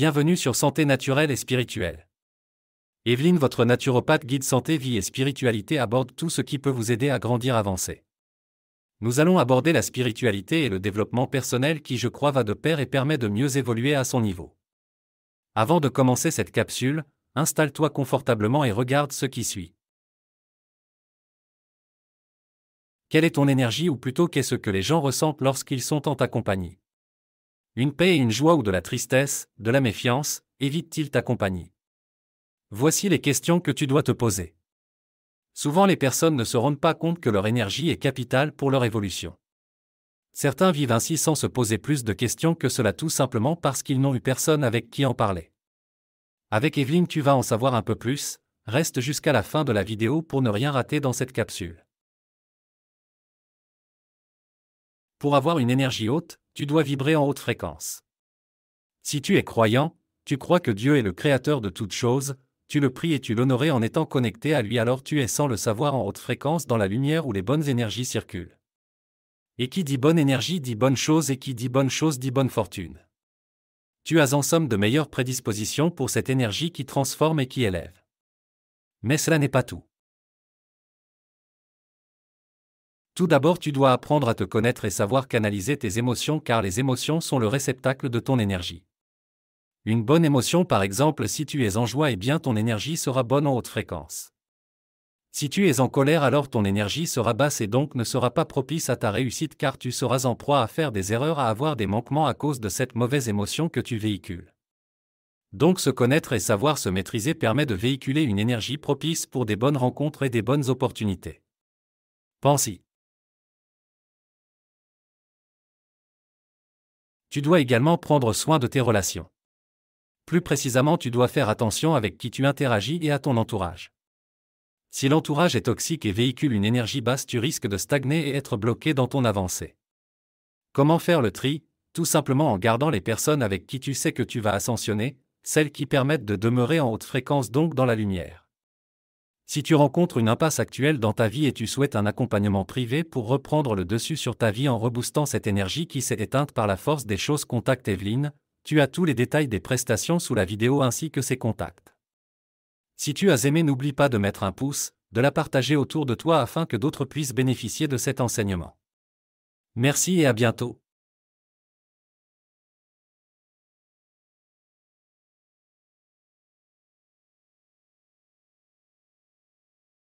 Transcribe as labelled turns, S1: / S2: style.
S1: Bienvenue sur Santé naturelle et spirituelle. Evelyne, votre naturopathe guide santé, vie et spiritualité aborde tout ce qui peut vous aider à grandir, avancer. Nous allons aborder la spiritualité et le développement personnel qui, je crois, va de pair et permet de mieux évoluer à son niveau. Avant de commencer cette capsule, installe-toi confortablement et regarde ce qui suit.
S2: Quelle est ton énergie ou plutôt qu'est-ce que
S1: les gens ressentent lorsqu'ils sont en ta compagnie une paix et une joie ou de la tristesse, de la méfiance, évite-t-il ta compagnie Voici les questions que tu dois te poser. Souvent les personnes ne se rendent pas compte que leur énergie est capitale pour leur évolution. Certains vivent ainsi sans se poser plus de questions que cela tout simplement parce qu'ils n'ont eu personne avec qui en parler. Avec Evelyne tu vas en savoir un peu plus, reste jusqu'à la fin
S2: de la vidéo pour ne rien rater dans cette capsule.
S1: Pour avoir une énergie haute, tu dois vibrer en haute fréquence. Si tu es croyant, tu crois que Dieu est le créateur de toutes choses, tu le pries et tu l'honorais en étant connecté à lui alors tu es sans le savoir en haute fréquence dans la lumière où les bonnes énergies circulent. Et qui dit bonne énergie dit bonne chose et qui dit bonne chose dit bonne fortune. Tu as en somme de meilleures prédispositions pour cette énergie qui transforme et qui élève. Mais cela n'est pas
S2: tout. Tout d'abord tu dois apprendre à te connaître
S1: et savoir canaliser tes émotions car les émotions sont le réceptacle de ton énergie. Une bonne émotion par exemple si tu es en joie et eh bien ton énergie sera bonne en haute fréquence. Si tu es en colère alors ton énergie sera basse et donc ne sera pas propice à ta réussite car tu seras en proie à faire des erreurs, à avoir des manquements à cause de cette mauvaise émotion que tu véhicules. Donc se connaître et savoir se maîtriser permet de véhiculer une énergie propice pour des
S2: bonnes rencontres et des bonnes opportunités. pense Tu dois également prendre soin de tes relations.
S1: Plus précisément, tu dois faire attention avec qui tu interagis et à ton entourage. Si l'entourage est toxique et véhicule une énergie basse, tu risques de stagner et être bloqué dans ton avancée. Comment faire le tri Tout simplement en gardant les personnes avec qui tu sais que tu vas ascensionner, celles qui permettent de demeurer en haute fréquence donc dans la lumière. Si tu rencontres une impasse actuelle dans ta vie et tu souhaites un accompagnement privé pour reprendre le dessus sur ta vie en reboostant cette énergie qui s'est éteinte par la force des choses, contact Evelyne, tu as tous les détails des prestations sous la vidéo ainsi que ses contacts. Si tu as aimé n'oublie pas de mettre un pouce, de la partager autour de toi afin que d'autres puissent bénéficier de cet enseignement.
S2: Merci et à bientôt.